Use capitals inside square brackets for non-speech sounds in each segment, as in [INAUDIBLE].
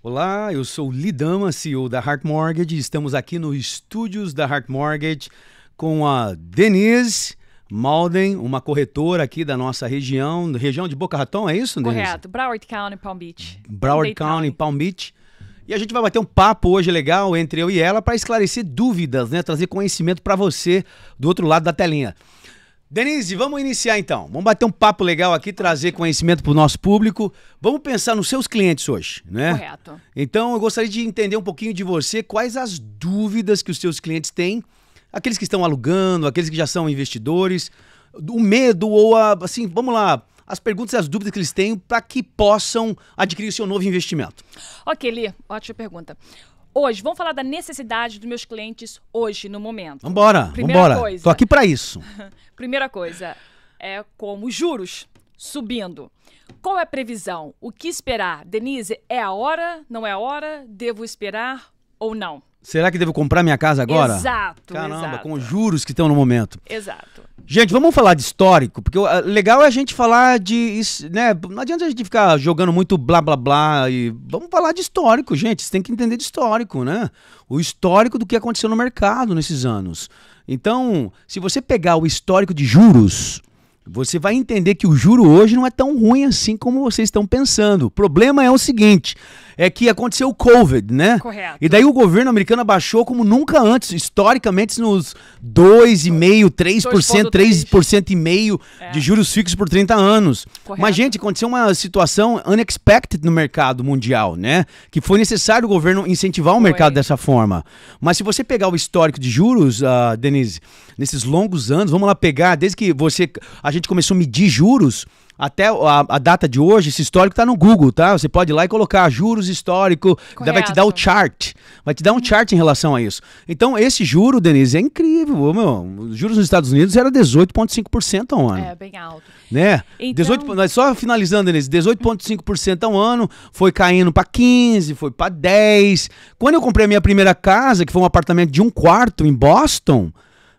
Olá, eu sou Lidama, CEO da Heart Mortgage, e estamos aqui nos estúdios da Heart Mortgage com a Denise Malden, uma corretora aqui da nossa região, região de Boca Raton, é isso, Denise? Correto, Broward County, Palm Beach. Broward County, Palm Beach. E a gente vai bater um papo hoje legal entre eu e ela para esclarecer dúvidas, né, trazer conhecimento para você do outro lado da telinha. Denise, vamos iniciar então. Vamos bater um papo legal aqui, trazer conhecimento para o nosso público. Vamos pensar nos seus clientes hoje, né? Correto. Então, eu gostaria de entender um pouquinho de você, quais as dúvidas que os seus clientes têm, aqueles que estão alugando, aqueles que já são investidores, o medo ou a, assim, vamos lá, as perguntas e as dúvidas que eles têm para que possam adquirir o seu novo investimento. Ok, Li, ótima pergunta hoje. Vamos falar da necessidade dos meus clientes hoje, no momento. Vambora, Primeira vambora. Coisa, Tô aqui para isso. [LAUGHS] Primeira coisa é como os juros subindo. Qual é a previsão? O que esperar? Denise, é a hora? Não é a hora? Devo esperar ou não? Será que devo comprar minha casa agora? Exato. Caramba, exato. com os juros que estão no momento. Exato. Gente, vamos falar de histórico, porque legal é a gente falar de. Né, não adianta a gente ficar jogando muito blá blá blá. E vamos falar de histórico, gente. Você tem que entender de histórico, né? O histórico do que aconteceu no mercado nesses anos. Então, se você pegar o histórico de juros, você vai entender que o juro hoje não é tão ruim assim como vocês estão pensando. O problema é o seguinte, é que aconteceu o COVID, né? Correto. E daí o governo americano abaixou como nunca antes, historicamente nos 2,5, 3%, 3,5% e meio é. de juros fixos por 30 anos. Correto. Mas gente, aconteceu uma situação unexpected no mercado mundial, né? Que foi necessário o governo incentivar o foi. mercado dessa forma. Mas se você pegar o histórico de juros, uh, Denise, nesses longos anos, vamos lá pegar, desde que você a gente começou a medir juros. Até a, a data de hoje, esse histórico está no Google, tá? Você pode ir lá e colocar juros histórico, vai te dar o chart. Vai te dar um chart em relação a isso. Então, esse juro, Denise, é incrível. Meu, juros nos Estados Unidos era 18,5% ao ano. É, bem alto. Né? Então... 18, só finalizando, Denise, 18,5% ao ano, foi caindo para 15, foi para 10. Quando eu comprei a minha primeira casa, que foi um apartamento de um quarto em Boston,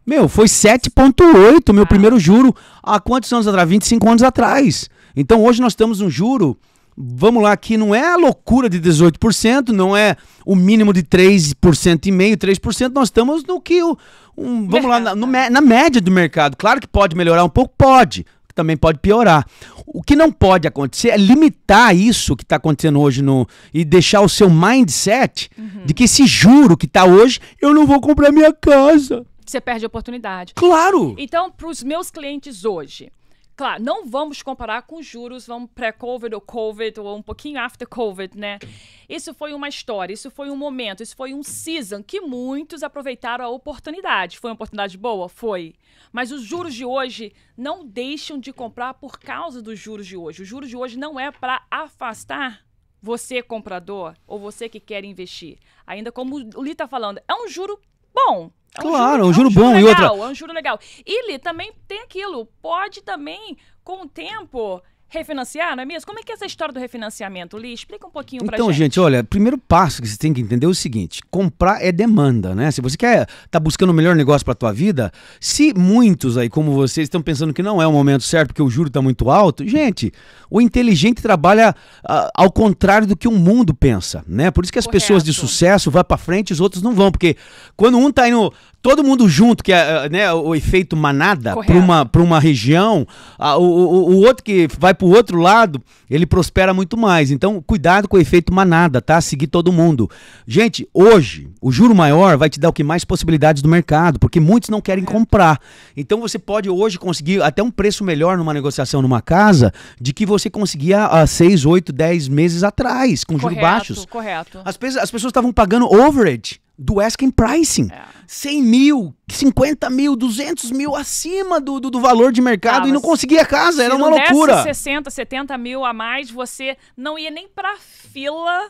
meu, foi 7,8 meu ah. primeiro juro há quantos anos atrás? 25 anos atrás. Então hoje nós temos um juro, vamos lá, que não é a loucura de 18%, não é o mínimo de 3% e meio, 3%, nós estamos no que o, um, vamos lá, no, na média do mercado. Claro que pode melhorar um pouco, pode, também pode piorar. O que não pode acontecer é limitar isso que está acontecendo hoje no e deixar o seu mindset uhum. de que esse juro que está hoje, eu não vou comprar minha casa você perde a oportunidade. Claro! Então, para os meus clientes hoje, claro, não vamos comparar com juros, vamos pré-COVID ou COVID ou um pouquinho after COVID, né? Isso foi uma história, isso foi um momento, isso foi um season que muitos aproveitaram a oportunidade. Foi uma oportunidade boa? Foi. Mas os juros de hoje não deixam de comprar por causa dos juros de hoje. O juros de hoje não é para afastar você, comprador, ou você que quer investir. Ainda como o Li está falando, é um juro bom. É um claro, juro, um juro, é um juro é é bom legal, e outra. É um juro legal. E também tem aquilo, pode também, com o tempo, refinanciar, não é mesmo? Como é que é essa história do refinanciamento, Li? Explica um pouquinho pra então, gente. Então, gente, olha, primeiro passo que você tem que entender é o seguinte: comprar é demanda, né? Se você quer tá buscando o melhor negócio para tua vida, se muitos aí como vocês estão pensando que não é o momento certo porque o juro está muito alto, gente, o inteligente trabalha uh, ao contrário do que o mundo pensa, né? Por isso que as Correto. pessoas de sucesso vão para frente, os outros não vão, porque quando um tá indo todo mundo junto, que é, é né, o efeito manada para uma para uma região, uh, o, o, o outro que vai para o outro lado, ele prospera muito mais. Então, cuidado com o efeito manada, tá? Seguir todo mundo. Gente, hoje, o juro maior vai te dar o que mais possibilidades do mercado, porque muitos não querem comprar. Então, você pode hoje conseguir até um preço melhor numa negociação numa casa de que você conseguia há 6, 8, 10 meses atrás, com correto, juros baixos. Correto. As, as pessoas estavam pagando overage do asking pricing. É. 100 mil, 50 mil, 200 mil acima do, do, do valor de mercado ah, e não conseguia casa, era uma loucura. Se 60, 70 mil a mais, você não ia nem pra fila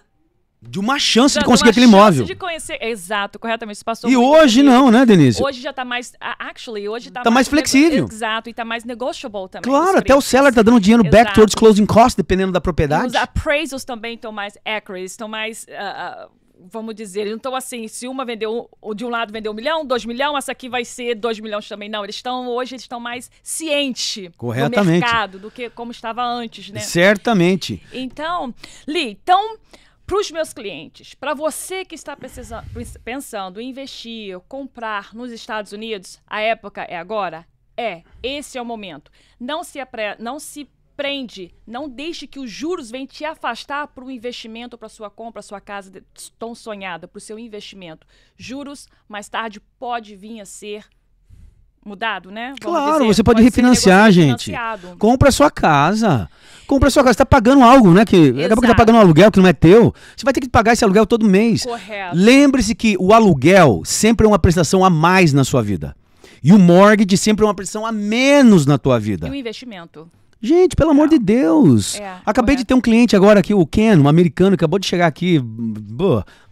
de uma chance de, de conseguir aquele imóvel. de conhecer, exato, corretamente. Você passou e hoje tempo. não, né, Denise? Hoje já tá mais, actually, hoje tá, tá mais, mais flexível. Nego... Exato, e tá mais negotiable também. Claro, até o seller tá dando dinheiro exato. back towards closing costs, dependendo da propriedade. E os appraisals também estão mais accurate, estão mais... Uh, uh, vamos dizer, então assim, se uma vendeu, de um lado vendeu um milhão, dois milhão, essa aqui vai ser dois milhões também. Não, eles estão, hoje eles estão mais ciente do mercado do que como estava antes, né? Certamente. Então, Li, então, para os meus clientes, para você que está pensando em investir, comprar nos Estados Unidos, a época é agora? É, esse é o momento. Não se, apre... não se Prende. Não deixe que os juros venham te afastar para o investimento, para sua compra, sua casa tão sonhada, para o seu investimento. Juros, mais tarde, pode vir a ser mudado, né? Vamos claro, dizer. você pode, pode refinanciar, gente. Compra sua casa. Compra sua casa. Você está pagando algo, né? Que daqui a pouco está pagando um aluguel que não é teu. Você vai ter que pagar esse aluguel todo mês. Correto. Lembre-se que o aluguel sempre é uma prestação a mais na sua vida. E o mortgage sempre é uma prestação a menos na tua vida. E o investimento. Gente, pelo amor de Deus. É, Acabei correto. de ter um cliente agora aqui, o Ken, um americano, acabou de chegar aqui.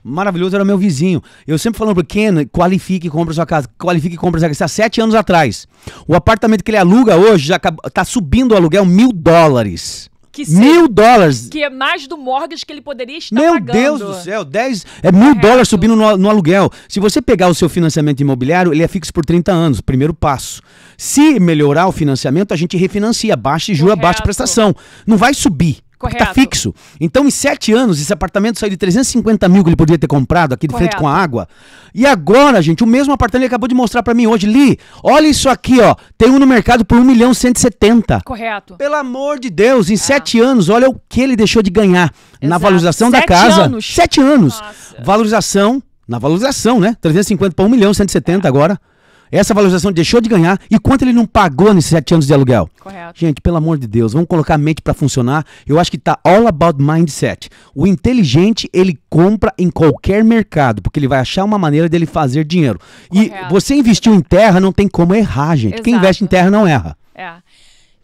maravilhoso, era meu vizinho. Eu sempre falando pro Ken, qualifique e compra sua casa. Qualifique e compra sua casa. Há sete anos atrás. O apartamento que ele aluga hoje já tá subindo o aluguel mil dólares. Que se, mil dólares. Que é mais do mortgage que ele poderia estar Meu pagando. Deus do céu, 10, é mil Correto. dólares subindo no, no, aluguel. Se você pegar o seu financiamento imobiliário, ele é fixo por 30 anos, primeiro passo. Se melhorar o financiamento, a gente refinancia, baixa e juros, baixa prestação. Não vai subir. Correto. Tá fixo. Então, em sete anos, esse apartamento saiu de 350 mil que ele poderia ter comprado aqui de Correto. frente com a água. E agora, gente, o mesmo apartamento ele acabou de mostrar para mim hoje. Li, olha isso aqui, ó. Tem um no mercado por 1 milhão 170. Correto. Pelo amor de Deus, em é. sete anos, olha o que ele deixou de ganhar Exato. na valorização sete da casa. Anos. Sete anos. Nossa. Valorização, na valorização, né? 350 para 1 milhão 170 é. agora essa valorização deixou de ganhar e quanto ele não pagou nesses sete anos de aluguel. Correto. Gente, pelo amor de Deus, vamos colocar a mente para funcionar. Eu acho que tá all about mindset. O inteligente, ele compra em qualquer mercado, porque ele vai achar uma maneira dele fazer dinheiro. Correto. E você investiu em terra, não tem como errar, gente. Exato. Quem investe em terra não erra. É.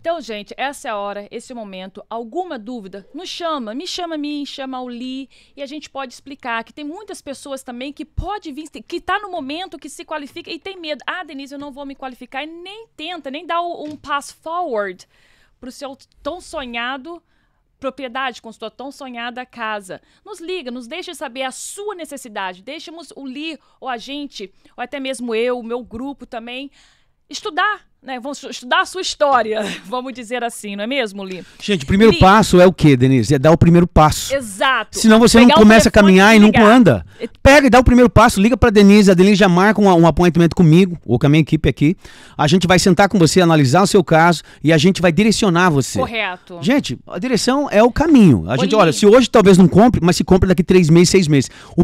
Então, gente, essa é a hora, esse momento. Alguma dúvida? Nos chama, me chama a mim, chama o Li e a gente pode explicar que tem muitas pessoas também que pode vir, que está no momento que se qualifica e tem medo. Ah, Denise, eu não vou me qualificar e nem tenta, nem dá um pass forward para o seu tão sonhado propriedade, com sua tão sonhada casa. Nos liga, nos deixa saber a sua necessidade. Deixemos o Li ou a gente, ou até mesmo eu, o meu grupo também, estudar né, vamos estudar a sua história, [LAUGHS] vamos dizer assim, não é mesmo, Li? Gente, o primeiro Li. passo é o quê, Denise? É dar o primeiro passo. Exato. Senão você Pegar não começa a caminhar e, não anda. Pega e dá o primeiro passo, liga para Denise, a Denise já marca um, um apontamento comigo ou com a minha equipe aqui. A gente vai sentar com você, analisar o seu caso e a gente vai direcionar você. Correto. Gente, a direção é o caminho. A gente, olha, se hoje talvez não compre, mas se compra daqui três meses, seis meses. O,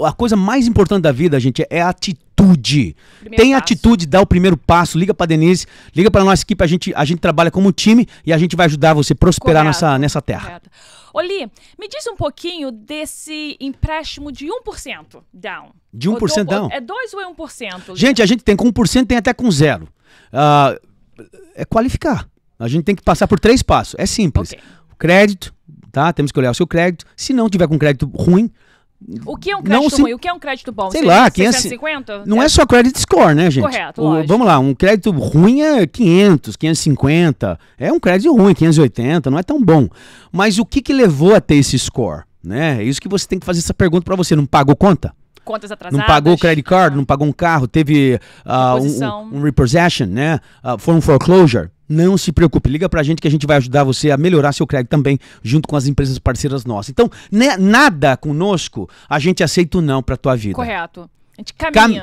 o, a coisa mais importante da vida, gente, é a atitude. Primeiro Tem passo. atitude, dá o primeiro passo, liga para Denise vocês. Liga para nossa equipe, a gente, a gente trabalha como time e a gente vai ajudar você a prosperar nessa, nessa terra. Oli, me diz um pouquinho desse empréstimo de 1% down. De 1% ou, down? é 2 ou é 1%? Gente, a gente tem com 1%, tem até com zero. Uh, é qualificar. A gente tem que passar por três passos. É simples. Okay. Crédito, tá? Temos que olhar o seu crédito. Se não tiver com crédito ruim, o que é um crédito se... ruim? O que é um crédito bom? Sei lá, 650? 500... Não é só credit score, né, gente? Correto, o, Vamos lá, um crédito ruim é 500, 550. É um crédito ruim, 580, não é tão bom. Mas o que, que levou a ter esse score? Né? É isso que você tem que fazer essa pergunta para você. Não pagou conta? contas atrasadas. Não pagou credit card, ah. não pagou um carro, teve uh, um, um, repossession, né? Uh, foi um foreclosure. Não se preocupe, liga para a gente que a gente vai ajudar você a melhorar seu crédito também, junto com as empresas parceiras nossas. Então, né, nada conosco a gente aceita o não para tua vida. Correto. A gente caminha. Cam caminha,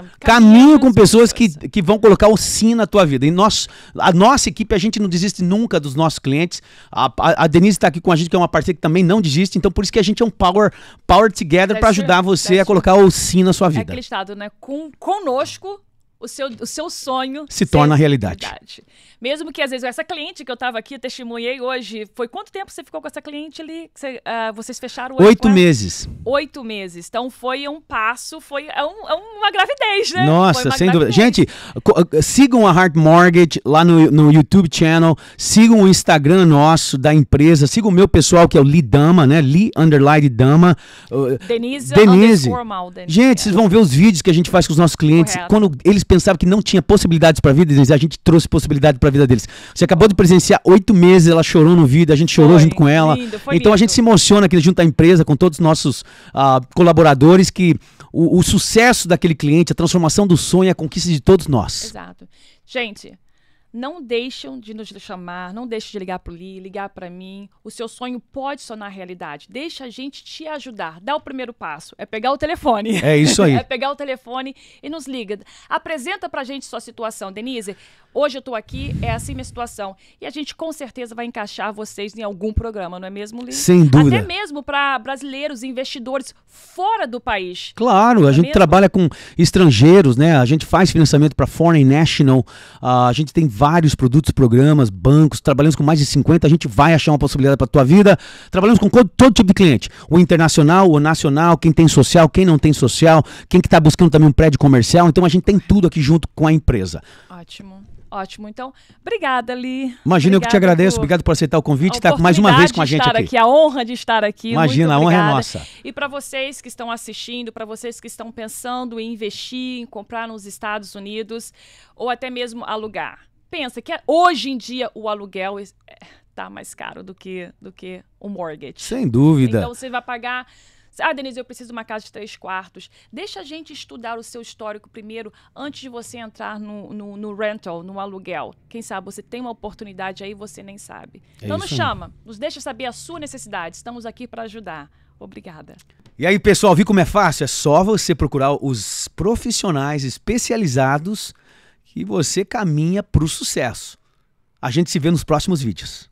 caminha com pessoas que, que vão colocar o sim na tua vida. E nós, a nossa equipe, a gente não desiste nunca dos nossos clientes. A, a, a Denise está aqui com a gente, que é uma parceira que também não desiste. Então, por isso que a gente é um power, power together para ajudar você a colocar o sim na sua é vida. É aquele estado, né? Com, conosco o seu, o seu sonho se torna realidade. realidade. Mesmo que às vezes essa cliente que eu estava aqui, testemunhei hoje, foi quanto tempo você ficou com essa cliente ali? Você, uh, vocês fecharam oito meses. Oito meses. Então foi um passo, foi é um, é uma gravidez, né? Nossa, sem gravidez. dúvida. Gente, ah, sigam a Heart Mortgage lá no, no YouTube channel, sigam o Instagram nosso da empresa, sigam o meu pessoal que é o Dama né? Lee underline Dama. Ah, Denise. Denise. Denise. Gente, vocês vão ver os vídeos que a gente faz com os nossos clientes Correto. quando eles pensavam que não tinha possibilidades para a vida deles, a gente trouxe possibilidade para a vida deles. Você acabou de presenciar oito meses, ela chorou no vídeo, a gente chorou foi, junto com ela. Lindo, então lindo. a gente se emociona aqui junto à empresa, com todos os nossos ah, colaboradores, que o, o sucesso daquele cliente, a transformação do sonho é a conquista de todos nós. Exato. Gente, não deixam de nos chamar, não deixam de ligar para o Lee, ligar para mim. O seu sonho pode sonar realidade. Deixa a gente te ajudar. Dá o primeiro passo. É pegar o telefone. É isso aí. [LAUGHS] é pegar o telefone e nos liga. Apresenta para a gente sua situação. Denise, hoje eu estou aqui, é assim minha situação. E a gente com certeza vai encaixar vocês em algum programa, não é mesmo, Lee? Sem dúvida. Até mesmo para brasileiros, investidores fora do país. Claro, é a gente mesmo? trabalha com estrangeiros, né? A gente faz financiamento para Foreign National. Ah, a gente tem vários produtos, programas, bancos, trabalhamos com mais de 50, a gente vai achar uma possibilidade para a tua vida. Trabalhamos com todo, todo, tipo de cliente, o internacional, o nacional, quem tem social, quem não tem social, quem que está buscando também um prédio comercial. Então a gente tem tudo aqui junto com a empresa. Ótimo. Ótimo. Então, obrigada, Li. Imagina, obrigada eu que te agradeço. Por... Obrigado por aceitar o convite está mais uma vez com a gente aqui. aqui. A honra de estar aqui. Imagina, a honra é nossa. E para vocês que estão assistindo, para vocês que estão pensando em investir, em comprar nos Estados Unidos ou até mesmo alugar pensa que é, hoje em dia o aluguel está é, mais caro do que, do que o mortgage. Sem dúvida. Então você vai pagar. Ah, Denise, eu preciso de uma casa de três quartos. Deixa a gente estudar o seu histórico primeiro, antes de você entrar no, no, no rental, no aluguel. Quem sabe você tem uma oportunidade aí você nem sabe. É então nos chama, nos deixa saber a sua necessidade. Estamos aqui para ajudar. Obrigada. E aí, pessoal, viu como é fácil? É só você procurar os profissionais especializados que você caminha para o sucesso. A gente se vê nos próximos vídeos.